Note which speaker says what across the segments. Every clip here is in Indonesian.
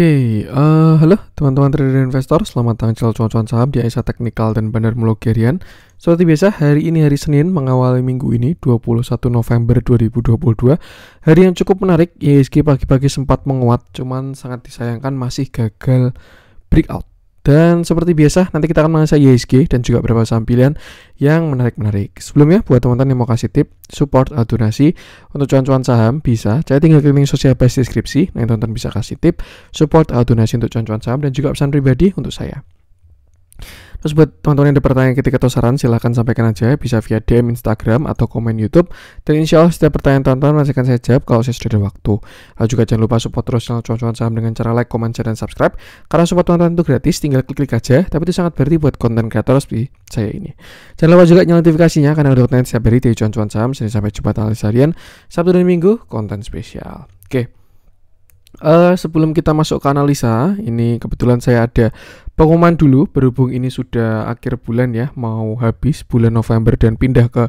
Speaker 1: Oke, okay, uh, eh, halo teman-teman trader investor, selamat channel cuan-cuan saham di Aisyah Technical dan Bandar Mulogerian. Seperti biasa, hari ini hari Senin mengawali minggu ini 21 November 2022. Hari yang cukup menarik, IHSG pagi-pagi sempat menguat, cuman sangat disayangkan masih gagal breakout. Dan seperti biasa, nanti kita akan mengasah YSG e dan juga beberapa saham pilihan yang menarik-menarik. Sebelumnya, buat teman-teman yang mau kasih tip, support atau donasi untuk cuan-cuan saham bisa. Saya tinggal klik link sosial base deskripsi, nah teman-teman bisa kasih tip, support atau donasi untuk cuan-cuan saham dan juga pesan pribadi untuk saya. Terus buat teman-teman yang ada pertanyaan ketika atau saran silahkan sampaikan aja ya. bisa via DM Instagram atau komen YouTube dan insya Allah setiap pertanyaan teman-teman masih akan saya jawab kalau saya sudah ada waktu. Lalu juga jangan lupa support terus channel cuan-cuan saham dengan cara like, komen, share, dan subscribe karena support teman-teman itu gratis tinggal klik-klik aja tapi itu sangat berarti buat konten kreator seperti saya ini. Jangan lupa juga nyalain notifikasinya karena ada konten setiap hari dari cuan-cuan saham Sini sampai jumpa tanggal seharian. Sabtu dan Minggu konten spesial. Oke, okay. Uh, sebelum kita masuk ke analisa, ini kebetulan saya ada pengumuman dulu berhubung ini sudah akhir bulan ya, mau habis bulan November dan pindah ke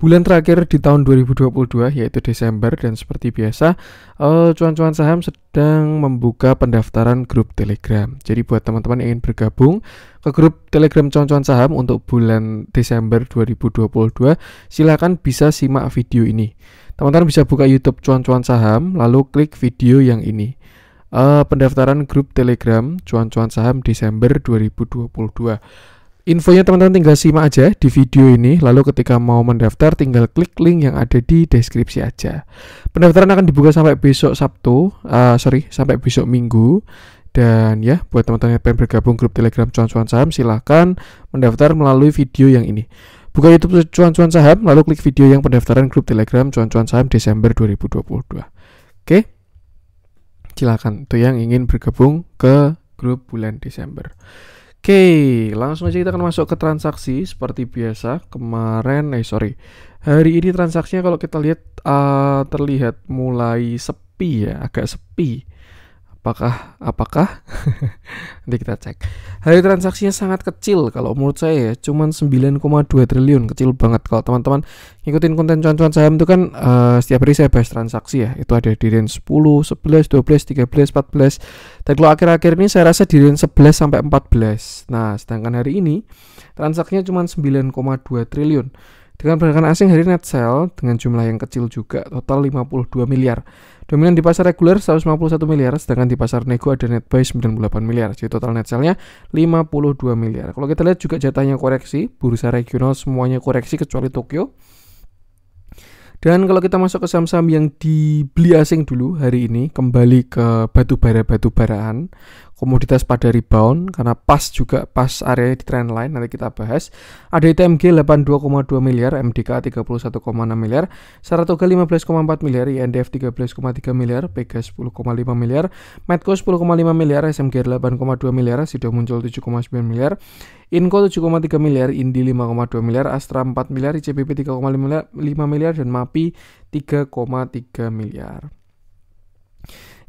Speaker 1: bulan terakhir di tahun 2022 yaitu Desember dan seperti biasa eh, cuan-cuan saham sedang membuka pendaftaran grup Telegram. Jadi buat teman-teman yang ingin bergabung ke grup Telegram cuan-cuan saham untuk bulan Desember 2022 silahkan bisa simak video ini. Teman-teman bisa buka YouTube cuan-cuan saham lalu klik video yang ini. Eh, pendaftaran grup Telegram cuan-cuan saham Desember 2022. Infonya teman-teman tinggal simak aja di video ini, lalu ketika mau mendaftar tinggal klik link yang ada di deskripsi aja. Pendaftaran akan dibuka sampai besok Sabtu, uh, sorry, sampai besok Minggu. Dan ya, buat teman-teman yang pengen bergabung grup Telegram Cuan-Cuan Saham, silahkan mendaftar melalui video yang ini. Buka YouTube Cuan-Cuan Saham, lalu klik video yang pendaftaran grup Telegram Cuan-Cuan Saham Desember 2022. Oke, silahkan. Itu yang ingin bergabung ke grup bulan Desember. Oke, langsung aja kita akan masuk ke transaksi seperti biasa. Kemarin, eh sorry, hari ini transaksinya kalau kita lihat uh, terlihat mulai sepi ya, agak sepi. Apakah apakah? Nanti kita cek. Hari transaksinya sangat kecil kalau menurut saya ya, cuman 9,2 triliun, kecil banget kalau teman-teman ngikutin konten cuan-cuan saham itu kan uh, setiap hari saya bahas transaksi ya. Itu ada di range 10, 11, 12, 13, 14. Dan kalau akhir-akhir ini saya rasa di range 11 sampai 14. Nah, sedangkan hari ini transaksinya cuma 9,2 triliun dengan perdagangan asing hari net sale dengan jumlah yang kecil juga total 52 miliar. Dominan di pasar reguler 151 miliar, sedangkan di pasar nego ada net buy 98 miliar. Jadi total net sale-nya 52 miliar. Kalau kita lihat juga jatahnya koreksi, bursa regional semuanya koreksi kecuali Tokyo. Dan kalau kita masuk ke saham-saham yang dibeli asing dulu hari ini, kembali ke batu bara batu baraan komoditas pada rebound karena pas juga pas area di trend line nanti kita bahas. Ada ITMG 82,2 miliar, MDK 31,6 miliar, Saratoga 15,4 miliar, INDF 13,3 miliar, PG 10,5 miliar, Medco 10,5 miliar, SMG 8,2 miliar, Sido muncul 7,9 miliar, Inco 7,3 miliar, Indi 5,2 miliar, Astra 4 miliar, ICBP 3,5 miliar, 5 miliar dan MAPI 3,3 miliar.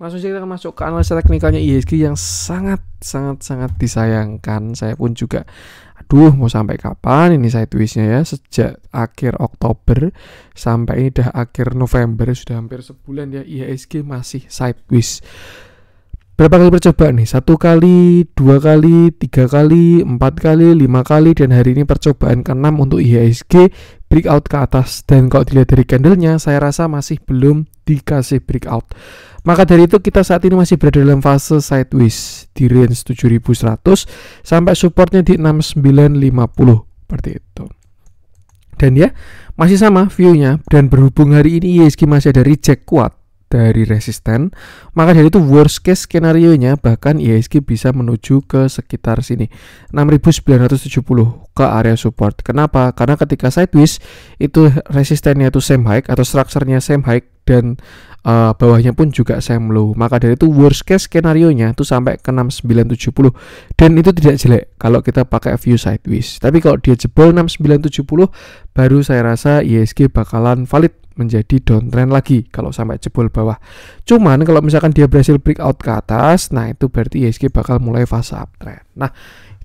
Speaker 1: Langsung saja kita masuk ke analisa teknikalnya IHSG iya, yang sangat sangat sangat disayangkan. Saya pun juga aduh mau sampai kapan ini saya tulisnya ya sejak akhir Oktober sampai ini dah akhir November sudah hampir sebulan ya IHSG iya, masih sideways berapa kali percobaan nih satu kali dua kali tiga kali empat kali lima kali dan hari ini percobaan keenam untuk IHSG iya, breakout ke atas dan kalau dilihat dari candlenya saya rasa masih belum dikasih breakout maka dari itu kita saat ini masih berada dalam fase sideways di range 7100 sampai supportnya di 6950 seperti itu. Dan ya, masih sama view-nya dan berhubung hari ini ISG e masih ada reject kuat dari resisten, maka dari itu worst case skenario-nya bahkan IHSG e bisa menuju ke sekitar sini 6970 ke area support. Kenapa? Karena ketika sideways itu resistennya itu same high atau strukturnya same high dan uh, bawahnya pun juga semlow. Maka dari itu worst case skenario-nya itu sampai ke 6970 dan itu tidak jelek kalau kita pakai view sideways. Tapi kalau dia jebol 6970 baru saya rasa ISG e bakalan valid menjadi downtrend lagi kalau sampai jebol bawah. Cuman kalau misalkan dia berhasil breakout ke atas, nah itu berarti ISG e bakal mulai fase uptrend. Nah,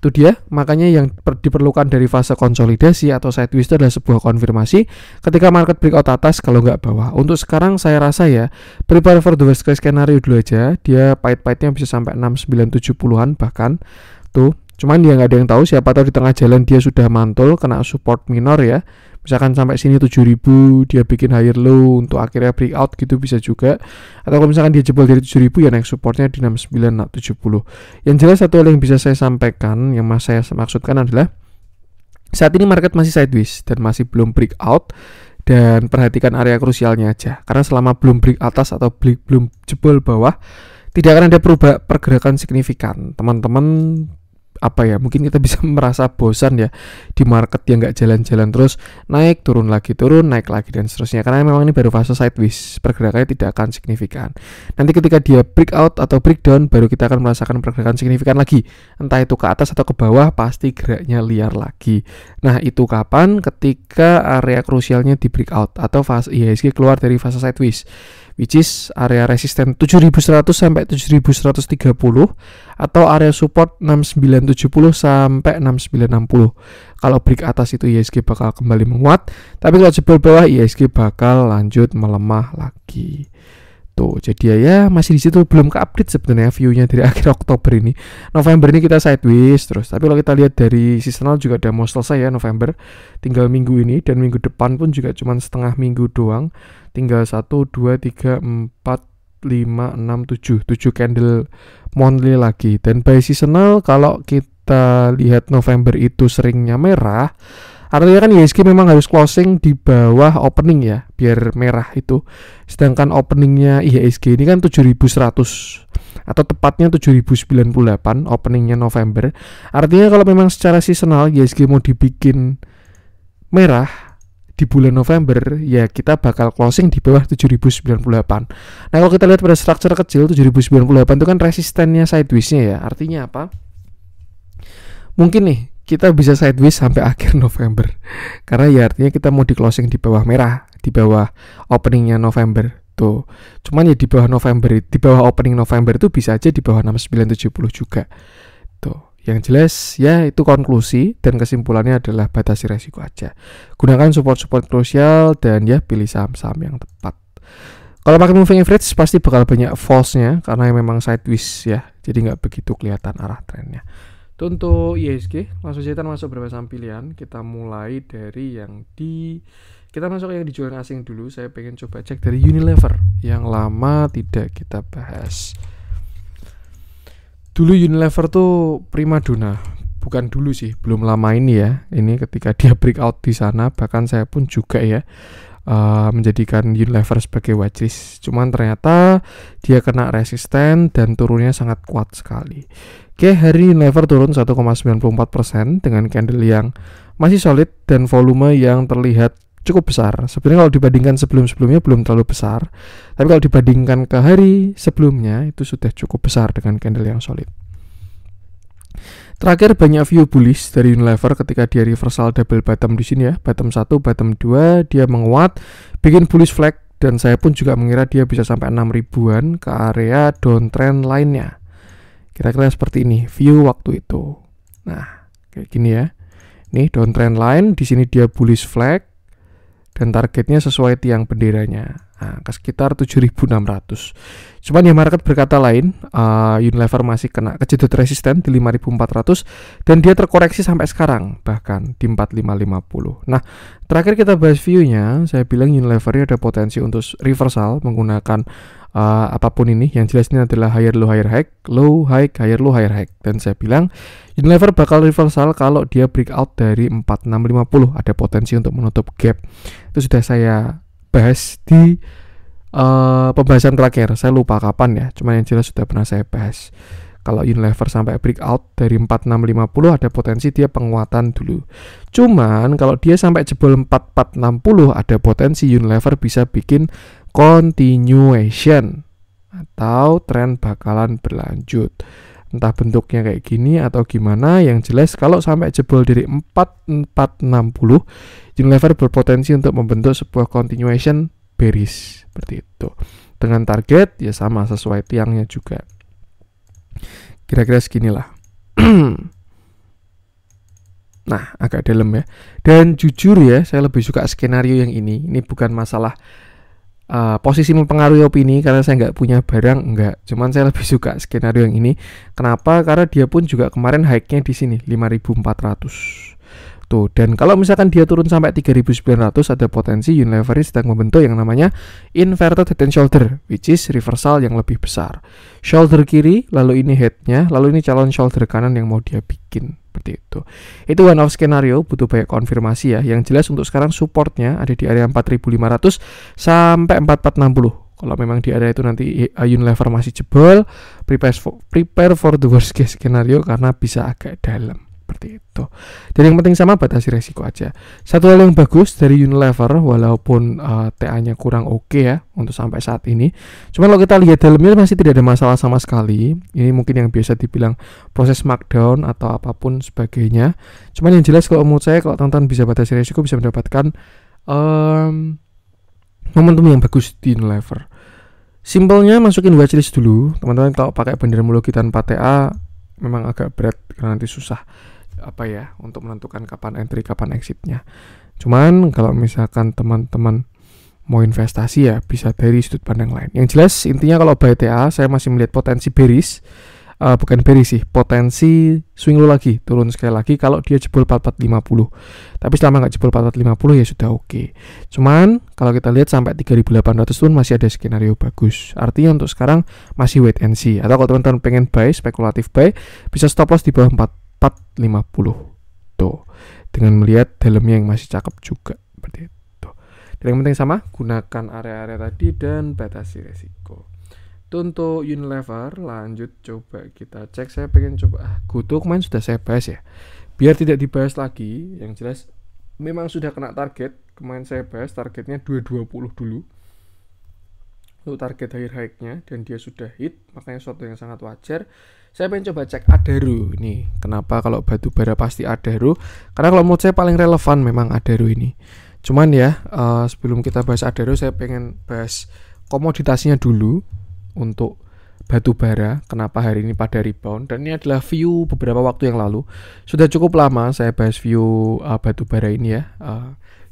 Speaker 1: itu dia makanya yang diperlukan dari fase konsolidasi atau sideways itu adalah sebuah konfirmasi ketika market breakout atas kalau nggak bawah untuk sekarang saya rasa ya prepare for the worst case skenario dulu aja dia pahit-pahitnya bisa sampai 6970-an bahkan tuh Cuman dia ya nggak ada yang tahu siapa tahu di tengah jalan dia sudah mantul kena support minor ya. Misalkan sampai sini 7000 dia bikin higher low untuk akhirnya break out gitu bisa juga. Atau kalau misalkan dia jebol dari 7000 ya naik supportnya di 6970. Yang jelas satu hal yang bisa saya sampaikan yang mas saya maksudkan adalah saat ini market masih sideways dan masih belum break out dan perhatikan area krusialnya aja karena selama belum break atas atau break, belum jebol bawah tidak akan ada perubahan pergerakan signifikan teman-teman apa ya mungkin kita bisa merasa bosan ya di market yang nggak jalan-jalan terus naik turun lagi turun naik lagi dan seterusnya karena memang ini baru fase sideways pergerakannya tidak akan signifikan nanti ketika dia breakout atau breakdown baru kita akan merasakan pergerakan signifikan lagi entah itu ke atas atau ke bawah pasti geraknya liar lagi nah itu kapan ketika area krusialnya di breakout atau fase IHSG iya, keluar dari fase sideways which is area resisten 7100 sampai 7130 atau area support 6970 sampai 6960. Kalau break atas itu ISG e bakal kembali menguat, tapi kalau jebol bawah ISG e bakal lanjut melemah lagi. Tuh, jadi ya, ya masih di situ belum ke update sebenarnya view-nya dari akhir Oktober ini. November ini kita sideways terus. Tapi kalau kita lihat dari seasonal juga ada mau selesai ya November. Tinggal minggu ini dan minggu depan pun juga cuma setengah minggu doang. Tinggal 1 2 3 4 5 6 7, 7 candle monthly lagi. Dan by seasonal kalau kita lihat November itu seringnya merah, artinya kan ISG memang harus closing di bawah opening ya, biar merah itu. Sedangkan openingnya IHSG ini kan 7100 atau tepatnya 7098 openingnya November. Artinya kalau memang secara seasonal ISG mau dibikin merah di bulan November ya kita bakal closing di bawah 7098. Nah, kalau kita lihat pada struktur kecil 7098 itu kan resistennya sideways-nya ya. Artinya apa? Mungkin nih kita bisa sideways sampai akhir November. Karena ya artinya kita mau di closing di bawah merah, di bawah openingnya November tuh. Cuman ya di bawah November, di bawah opening November itu bisa aja di bawah 6970 juga. Tuh. Yang jelas ya itu konklusi dan kesimpulannya adalah batasi resiko aja. Gunakan support-support krusial dan ya pilih saham-saham yang tepat. Kalau pakai moving average pasti bakal banyak false-nya karena memang sideways ya. Jadi nggak begitu kelihatan arah trennya. untuk ISG, langsung kita masuk berapa saham pilihan. Kita mulai dari yang di kita masuk yang dijualan asing dulu. Saya pengen coba cek dari Unilever yang lama tidak kita bahas dulu Unilever tuh prima dona bukan dulu sih belum lama ini ya ini ketika dia breakout di sana bahkan saya pun juga ya uh, menjadikan Unilever sebagai watchlist cuman ternyata dia kena resisten dan turunnya sangat kuat sekali Oke hari Unilever turun 1,94% dengan candle yang masih solid dan volume yang terlihat cukup besar. Sebenarnya kalau dibandingkan sebelum-sebelumnya belum terlalu besar, tapi kalau dibandingkan ke hari sebelumnya itu sudah cukup besar dengan candle yang solid. Terakhir banyak view bullish dari Unilever ketika dia reversal double bottom di sini ya, bottom 1, bottom 2, dia menguat, bikin bullish flag dan saya pun juga mengira dia bisa sampai 6 ribuan ke area downtrend lainnya. Kira-kira seperti ini view waktu itu. Nah, kayak gini ya. Ini downtrend line, di sini dia bullish flag, dan targetnya sesuai tiang benderanya nah, ke sekitar 7.600 cuman ya market berkata lain uh, Unilever masih kena kejedot resisten di 5.400 dan dia terkoreksi sampai sekarang bahkan di 4.550 nah terakhir kita bahas viewnya saya bilang Unilever ada potensi untuk reversal menggunakan uh, apapun ini yang jelas ini adalah higher low higher high low high higher low higher high dan saya bilang Unilever bakal reversal kalau dia breakout dari 4650 ada potensi untuk menutup gap itu sudah saya bahas di uh, pembahasan terakhir saya lupa kapan ya Cuma yang jelas sudah pernah saya bahas kalau Unilever sampai breakout dari 4650 ada potensi dia penguatan dulu. Cuman kalau dia sampai jebol 4460 ada potensi Unilever bisa bikin continuation atau tren bakalan berlanjut. Entah bentuknya kayak gini atau gimana, yang jelas kalau sampai jebol dari 4460, Unilever berpotensi untuk membentuk sebuah continuation bearish seperti itu. Dengan target ya sama sesuai tiangnya juga. Kira-kira seginilah. nah, agak dalam ya. Dan jujur ya, saya lebih suka skenario yang ini. Ini bukan masalah uh, posisi mempengaruhi opini karena saya nggak punya barang nggak cuman saya lebih suka skenario yang ini kenapa karena dia pun juga kemarin hike-nya di sini 5400 tuh dan kalau misalkan dia turun sampai 3900 ada potensi Unilever sedang membentuk yang namanya inverted head and shoulder which is reversal yang lebih besar shoulder kiri lalu ini headnya lalu ini calon shoulder kanan yang mau dia bikin seperti itu. Itu one off skenario, butuh banyak konfirmasi ya. Yang jelas untuk sekarang supportnya ada di area 4500 sampai 4460 kalau memang di area itu nanti ayun lever masih jebol prepare for, prepare for the worst case skenario karena bisa agak dalam seperti itu. Jadi yang penting sama batasi resiko aja. Satu hal yang bagus dari Unilever walaupun uh, eh, TA-nya kurang oke okay ya untuk sampai saat ini. Cuma kalau kita lihat dalamnya masih tidak ada masalah sama sekali. Ini mungkin yang biasa dibilang proses markdown atau apapun sebagainya. Cuman yang jelas kalau menurut saya kalau tonton bisa batasi resiko bisa mendapatkan um, momentum yang bagus di Unilever. Simpelnya masukin watchlist dulu, teman-teman kalau pakai bendera mulu kita tanpa TA memang agak berat karena nanti susah apa ya untuk menentukan kapan entry kapan exitnya cuman kalau misalkan teman-teman mau investasi ya bisa dari sudut pandang lain yang jelas intinya kalau buy TA saya masih melihat potensi beris uh, eh, bukan beris sih potensi swing lu lagi turun sekali lagi kalau dia jebol 4450 tapi selama nggak jebol 4450 ya sudah oke okay. cuman kalau kita lihat sampai 3800 pun masih ada skenario bagus artinya untuk sekarang masih wait and see atau kalau teman-teman pengen buy spekulatif buy bisa stop loss di bawah 4 450 tuh dengan melihat dalamnya yang masih cakep juga seperti itu dan yang penting sama gunakan area-area tadi dan batasi resiko itu untuk Unilever lanjut coba kita cek saya pengen coba ah, Goto kemarin sudah saya bahas ya biar tidak dibahas lagi yang jelas memang sudah kena target kemarin saya bahas targetnya 220 dulu untuk target high high-nya dan dia sudah hit makanya suatu yang sangat wajar saya pengen coba cek Adaro ini kenapa kalau batu bara pasti Adaro karena kalau menurut saya paling relevan memang Adaro ini cuman ya uh, sebelum kita bahas Adaro saya pengen bahas komoditasnya dulu untuk batu bara kenapa hari ini pada rebound dan ini adalah view beberapa waktu yang lalu sudah cukup lama saya bahas view uh, batu bara ini ya uh,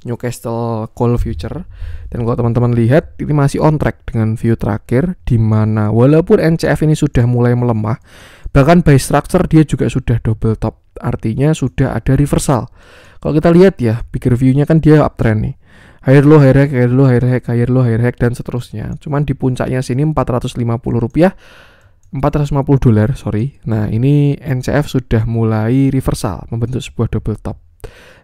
Speaker 1: Newcastle Coal Future dan kalau teman-teman lihat ini masih on track dengan view terakhir di mana walaupun NCF ini sudah mulai melemah bahkan by structure dia juga sudah double top artinya sudah ada reversal kalau kita lihat ya bigger view-nya kan dia uptrend nih higher low higher high higher low higher high higher low higher high dan seterusnya cuman di puncaknya sini 450 rupiah 450 dolar sorry nah ini NCF sudah mulai reversal membentuk sebuah double top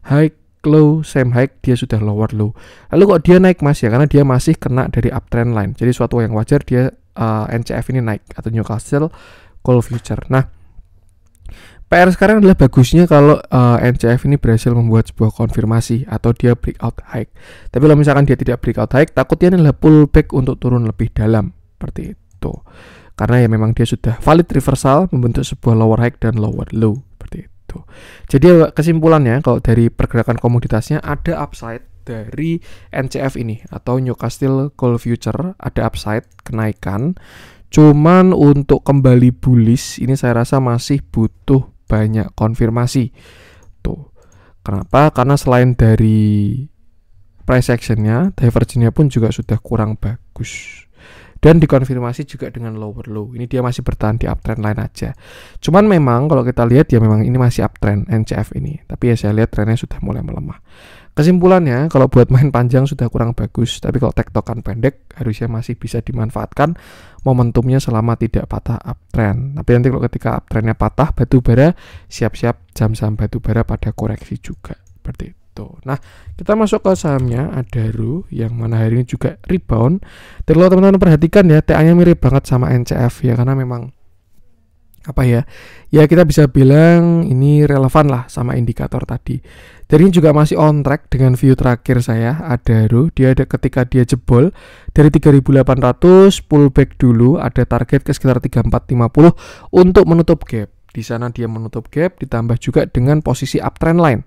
Speaker 1: high low, same high, dia sudah lower low. Lalu kok dia naik mas ya? Karena dia masih kena dari uptrend line. Jadi suatu yang wajar dia uh, eh, NCF ini naik atau Newcastle Coal Future. Nah, PR sekarang adalah bagusnya kalau uh, eh, NCF ini berhasil membuat sebuah konfirmasi atau dia breakout high. Tapi kalau misalkan dia tidak breakout high, takutnya ini adalah pullback untuk turun lebih dalam seperti itu. Karena ya memang dia sudah valid reversal membentuk sebuah lower high dan lower low gitu. Jadi eh, kesimpulannya kalau dari pergerakan komoditasnya ada upside dari NCF ini atau Newcastle Gold Future ada upside kenaikan. Cuman untuk kembali bullish ini saya rasa masih butuh banyak konfirmasi. Tuh. Kenapa? Karena selain dari price actionnya, divergennya pun juga sudah kurang bagus dan dikonfirmasi juga dengan lower low. Ini dia masih bertahan di uptrend lain aja. Cuman memang kalau kita lihat ya memang ini masih uptrend NCF ini. Tapi ya saya lihat trennya sudah mulai melemah. Kesimpulannya, kalau buat main panjang sudah kurang bagus, tapi kalau tektokan pendek harusnya masih bisa dimanfaatkan momentumnya selama tidak patah uptrend. Tapi nanti kalau ketika uptrendnya patah, batu bara siap-siap jam sampai batu bara pada koreksi juga. Seperti itu gitu. Nah, kita masuk ke sahamnya Adaru yang mana hari ini juga rebound. Terlalu teman-teman perhatikan ya, TA-nya mirip banget sama NCF ya karena memang apa ya? Ya kita bisa bilang ini relevan lah sama indikator tadi. Jadi ini juga masih on track dengan view terakhir saya Adaru. Dia ada ketika dia jebol dari 3800 pullback dulu ada target ke sekitar 3450 untuk menutup gap di sana dia menutup gap ditambah juga dengan posisi uptrend line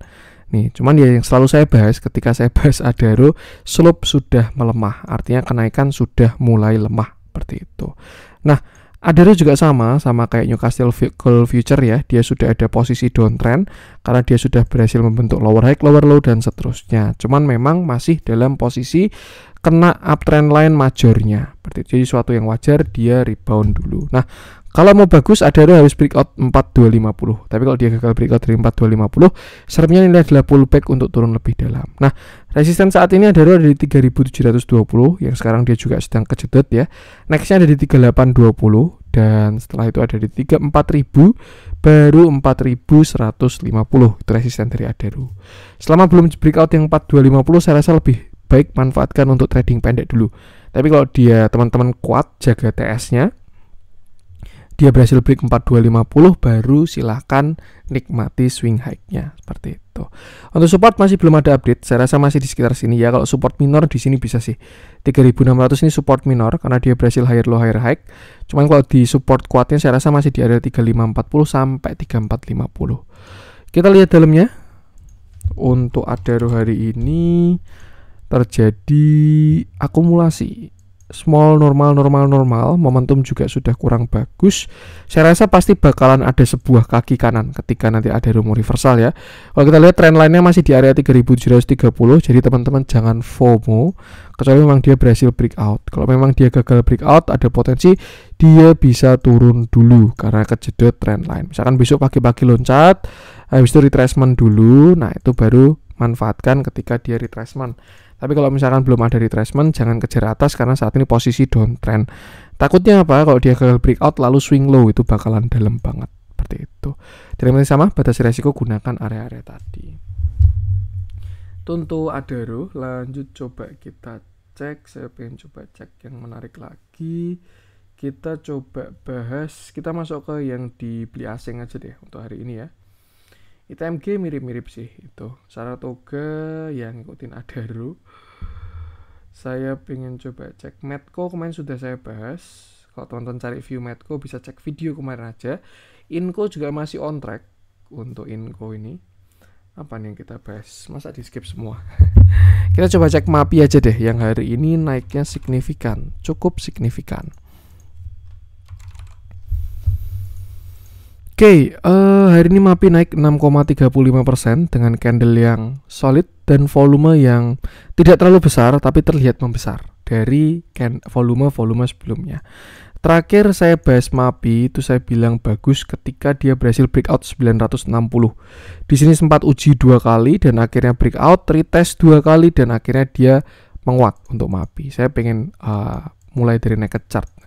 Speaker 1: Nih, cuman ya yang selalu saya bahas ketika saya bahas adaro, slope sudah melemah, artinya kenaikan sudah mulai lemah seperti itu. Nah, Adaro juga sama, sama kayak Newcastle Gold Future ya, dia sudah ada posisi downtrend karena dia sudah berhasil membentuk lower high, lower low, dan seterusnya. Cuman memang masih dalam posisi kena uptrend line majornya. Jadi suatu yang wajar dia rebound dulu. Nah, kalau mau bagus Adaro harus breakout 4250. Tapi kalau dia gagal breakout dari 4250, seremnya nilai adalah pullback untuk turun lebih dalam. Nah, resisten saat ini Adaro ada di 3720 yang sekarang dia juga sedang kejedot ya. Nextnya ada di 3820 dan setelah itu ada di 34000 baru 4150 itu resisten dari Adaro. Selama belum breakout yang 4250 saya rasa lebih baik manfaatkan untuk trading pendek dulu. Tapi kalau dia teman-teman kuat jaga TS-nya dia berhasil break 4250 baru silahkan nikmati swing high-nya seperti itu. Untuk support masih belum ada update, saya rasa masih di sekitar sini ya. Kalau support minor di sini bisa sih. 3600 ini support minor karena dia berhasil higher low higher high. Cuman kalau di support kuatnya saya rasa masih di area 3540 sampai 3450. Kita lihat dalamnya. Untuk Adaro hari ini terjadi akumulasi small normal normal normal momentum juga sudah kurang bagus saya rasa pasti bakalan ada sebuah kaki kanan ketika nanti ada rumor reversal ya kalau kita lihat trend lainnya masih di area 3730 jadi teman-teman jangan FOMO kecuali memang dia berhasil breakout kalau memang dia gagal breakout ada potensi dia bisa turun dulu karena kejedot trend line misalkan besok pagi-pagi loncat habis itu retracement dulu nah itu baru manfaatkan ketika dia retracement tapi kalau misalkan belum ada retracement, jangan kejar atas karena saat ini posisi downtrend. Takutnya apa? Kalau dia gagal breakout lalu swing low itu bakalan dalam banget. Seperti itu. Terima yang sama, batas resiko gunakan area-area tadi. Tuntu ada lanjut coba kita cek. Saya pengen coba cek yang menarik lagi. Kita coba bahas, kita masuk ke yang dibeli asing aja deh untuk hari ini ya. ITMG mirip-mirip sih itu. Saratoga yang ngikutin Adaro saya pengen coba cek Medco kemarin sudah saya bahas kalau teman-teman cari view Medco bisa cek video kemarin aja Inco juga masih on track untuk Inco ini apa nih yang kita bahas masa di skip semua kita coba cek MAPI aja deh yang hari ini naiknya signifikan cukup signifikan Oke, okay, uh, eh, hari ini MAPI naik 6,35% dengan candle yang solid dan volume yang tidak terlalu besar tapi terlihat membesar dari volume-volume sebelumnya. Terakhir saya bahas MAPI itu saya bilang bagus ketika dia berhasil breakout 960. Di sini sempat uji dua kali dan akhirnya breakout, retest dua kali dan akhirnya dia menguat untuk MAPI. Saya pengen uh, mulai dari naked chart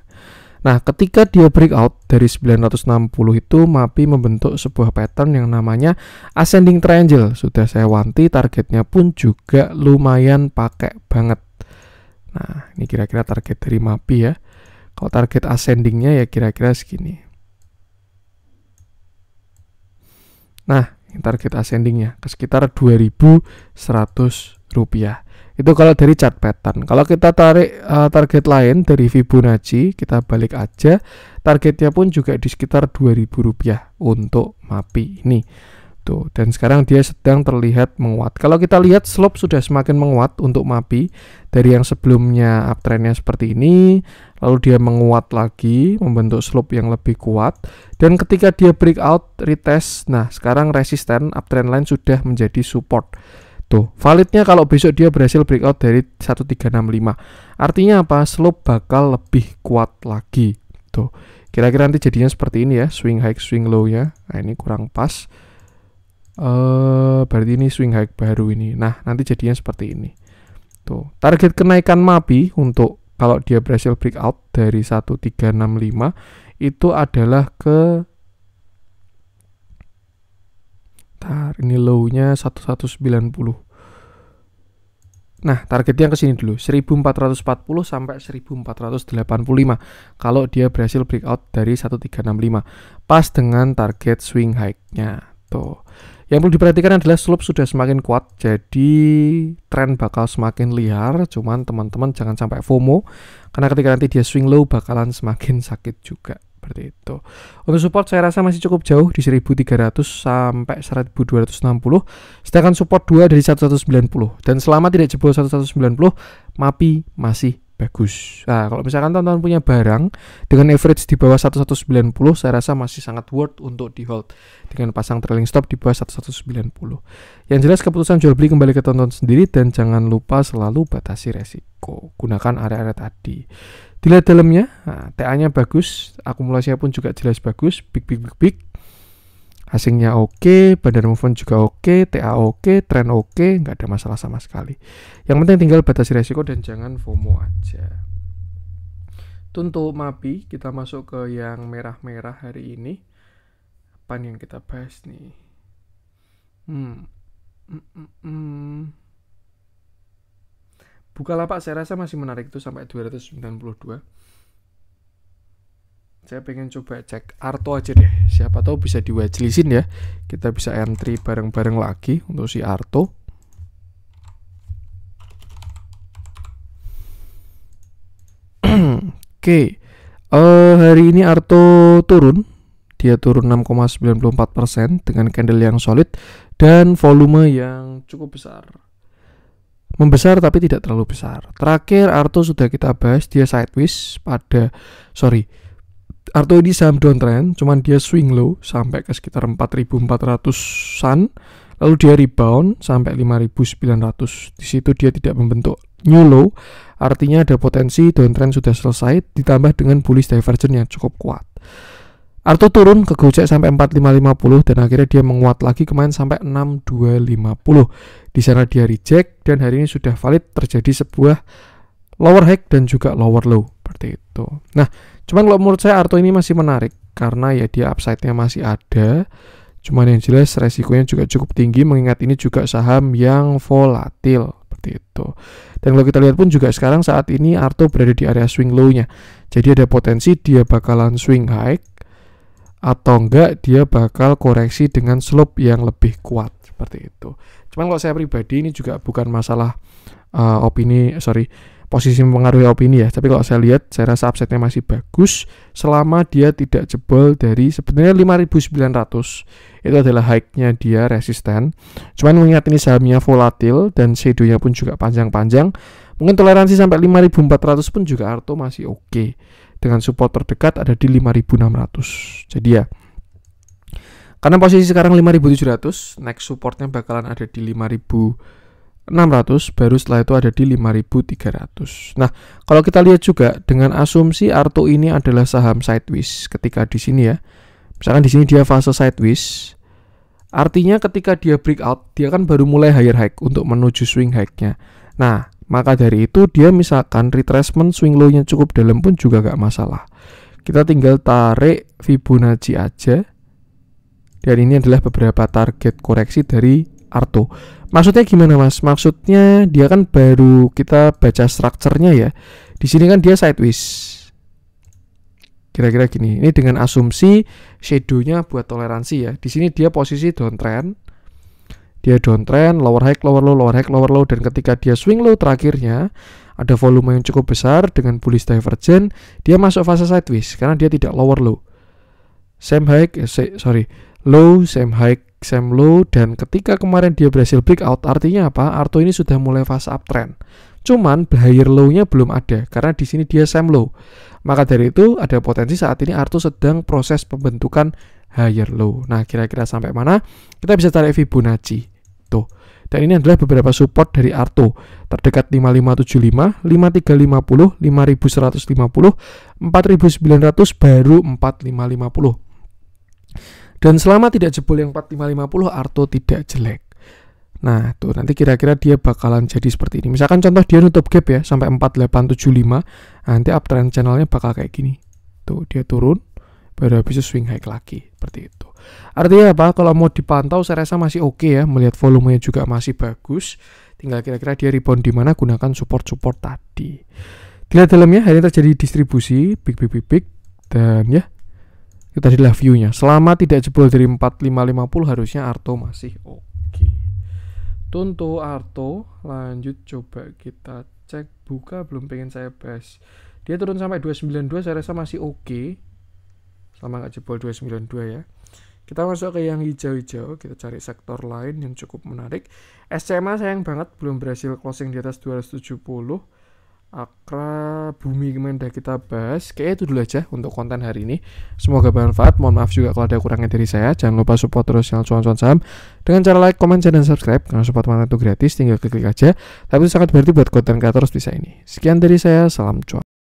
Speaker 1: Nah, ketika dia breakout dari 960 itu MAPI membentuk sebuah pattern yang namanya ascending triangle. Sudah saya wanti targetnya pun juga lumayan pakai banget. Nah, ini kira-kira target dari MAPI ya. Kalau target ascendingnya ya kira-kira segini. Nah, target ascendingnya ke sekitar 2100 rupiah. Itu kalau dari chart pattern. Kalau kita tarik uh, target lain dari Fibonacci, kita balik aja. Targetnya pun juga di sekitar 2.000 rupiah untuk MAPI ini. Tuh, dan sekarang dia sedang terlihat menguat. Kalau kita lihat slope sudah semakin menguat untuk MAPI dari yang sebelumnya uptrendnya seperti ini, lalu dia menguat lagi membentuk slope yang lebih kuat dan ketika dia breakout retest, nah sekarang resisten uptrend line sudah menjadi support. Tuh, validnya kalau besok dia berhasil breakout dari 1365. Artinya apa? Slope bakal lebih kuat lagi. Tuh. Kira-kira nanti jadinya seperti ini ya, swing high, swing low ya. Nah, ini kurang pas. Eh, uh, berarti ini swing high baru ini. Nah, nanti jadinya seperti ini. Tuh, target kenaikan MAPI untuk kalau dia berhasil breakout dari 1365 itu adalah ke Tar, ini low-nya 1190. Nah, targetnya ke sini dulu, 1440 sampai 1485. Kalau dia berhasil breakout dari 1365, pas dengan target swing high-nya. Tuh. Yang perlu diperhatikan adalah slope sudah semakin kuat, jadi tren bakal semakin liar. Cuman teman-teman jangan sampai FOMO, karena ketika nanti dia swing low bakalan semakin sakit juga seperti itu. Untuk support saya rasa masih cukup jauh di 1300 sampai 1260. Sedangkan support 2 dari 1190 dan selama tidak jebol 1190 MAPI masih bagus. Nah, kalau misalkan teman-teman punya barang dengan average di bawah 1190, saya rasa masih sangat worth untuk di hold dengan pasang trailing stop di bawah 1190. Yang jelas keputusan jual beli kembali ke tonton sendiri dan jangan lupa selalu batasi resiko resiko. Gunakan area-area tadi. Dilihat dalamnya, nah, TA-nya bagus, akumulasinya pun juga jelas bagus, big big big big. Asingnya oke, okay, bandar move on juga oke, okay, TA oke, okay, tren oke, okay, nggak ada masalah sama sekali. Yang penting tinggal batasi resiko dan jangan FOMO aja. Untuk MAPI, kita masuk ke yang merah-merah hari ini. Apa yang kita bahas nih? Hmm. Mm -mm. mm. Bukalapak saya rasa masih menarik itu sampai 292. Saya pengen coba cek Arto aja deh. Siapa tahu bisa diwajilisin ya. Kita bisa entry bareng-bareng lagi untuk si Arto. Oke. Okay. Uh, eh, hari ini Arto turun. Dia turun 6,94% dengan candle yang solid dan volume yang cukup besar. Membesar tapi tidak terlalu besar. Terakhir Arto sudah kita bahas dia sideways pada sorry Arto ini saham downtrend, cuman dia swing low sampai ke sekitar 4.400-an, lalu dia rebound sampai 5.900. Di situ dia tidak membentuk new low, artinya ada potensi downtrend sudah selesai ditambah dengan bullish divergence yang cukup kuat. Arto turun ke Gojek sampai 4550 dan akhirnya dia menguat lagi kemarin sampai 6250. Di sana dia reject dan hari ini sudah valid terjadi sebuah lower high dan juga lower low seperti itu. Nah, cuman kalau menurut saya Arto ini masih menarik karena ya dia upside-nya masih ada. Cuman yang jelas resikonya juga cukup tinggi mengingat ini juga saham yang volatil seperti itu. Dan kalau kita lihat pun juga sekarang saat ini Arto berada di area swing low-nya. Jadi ada potensi dia bakalan swing high atau enggak dia bakal koreksi dengan slope yang lebih kuat seperti itu. Cuman kalau saya pribadi ini juga bukan masalah uh, opini, sorry, posisi mempengaruhi opini ya. Tapi kalau saya lihat, saya rasa upsetnya masih bagus selama dia tidak jebol dari sebenarnya 5.900. Itu adalah high-nya dia resisten. Cuman mengingat ini sahamnya volatil dan shadow pun juga panjang-panjang. Mungkin toleransi sampai 5.400 pun juga Arto masih oke. Okay dengan support terdekat ada di 5600 jadi ya karena posisi sekarang 5700 next supportnya bakalan ada di 5600 baru setelah itu ada di 5300 nah kalau kita lihat juga dengan asumsi Arto ini adalah saham sideways ketika di sini ya misalkan di sini dia fase sideways artinya ketika dia breakout dia kan baru mulai higher high untuk menuju swing high-nya nah maka dari itu dia misalkan retracement swing low-nya cukup dalam pun juga gak masalah. Kita tinggal tarik Fibonacci aja. Dan ini adalah beberapa target koreksi dari Arto. Maksudnya gimana mas? Maksudnya dia kan baru kita baca strukturnya ya. Di sini kan dia sideways. Kira-kira gini. Ini dengan asumsi shadownya buat toleransi ya. Di sini dia posisi downtrend dia downtrend, lower high, lower low, lower high, lower low, dan ketika dia swing low terakhirnya, ada volume yang cukup besar dengan bullish divergent, dia masuk fase sideways karena dia tidak lower low. Same high, eh, sorry, low, same high, same low, dan ketika kemarin dia berhasil breakout, artinya apa? Arto ini sudah mulai fase uptrend. Cuman higher low-nya belum ada karena di sini dia same low. Maka dari itu ada potensi saat ini Arto sedang proses pembentukan higher low. Nah, kira-kira sampai mana? Kita bisa cari Fibonacci. Dan ini adalah beberapa support dari Arto. Terdekat 5575, 5350, 5150, 4900 baru 4550. Dan selama tidak jebol yang 4550 Arto tidak jelek. Nah, tuh nanti kira-kira dia bakalan jadi seperti ini. Misalkan contoh dia nutup gap ya sampai 4875, nanti uptrend channelnya bakal kayak gini. Tuh, dia turun baru habis swing high lagi, seperti itu. Artinya apa? Kalau mau dipantau saya rasa masih oke okay ya, melihat volumenya juga masih bagus. Tinggal kira-kira dia rebound di mana gunakan support-support tadi. Dilihat dalamnya, hari ini terjadi distribusi big big big big dan ya kita tadi lah view-nya. Selama tidak jebol dari 4550 harusnya Arto masih oke. Okay. Tunto Arto, lanjut coba kita cek buka belum pengen saya bahas. Dia turun sampai 292 saya rasa masih oke. Okay. Selama nggak jebol 292 ya. Kita masuk ke yang hijau-hijau, kita cari sektor lain yang cukup menarik. SCMA sayang banget belum berhasil closing di atas 270. Akra Bumi Kemenda kita bahas. Kayaknya itu dulu aja untuk konten hari ini. Semoga bermanfaat. Mohon maaf juga kalau ada kurangnya dari saya. Jangan lupa support terus channel Cuan Cuan Saham dengan cara like, komen, share, dan subscribe. Karena support mana itu gratis, tinggal klik-klik aja. Tapi itu sangat berarti buat konten kreator bisa ini. Sekian dari saya. Salam cuan.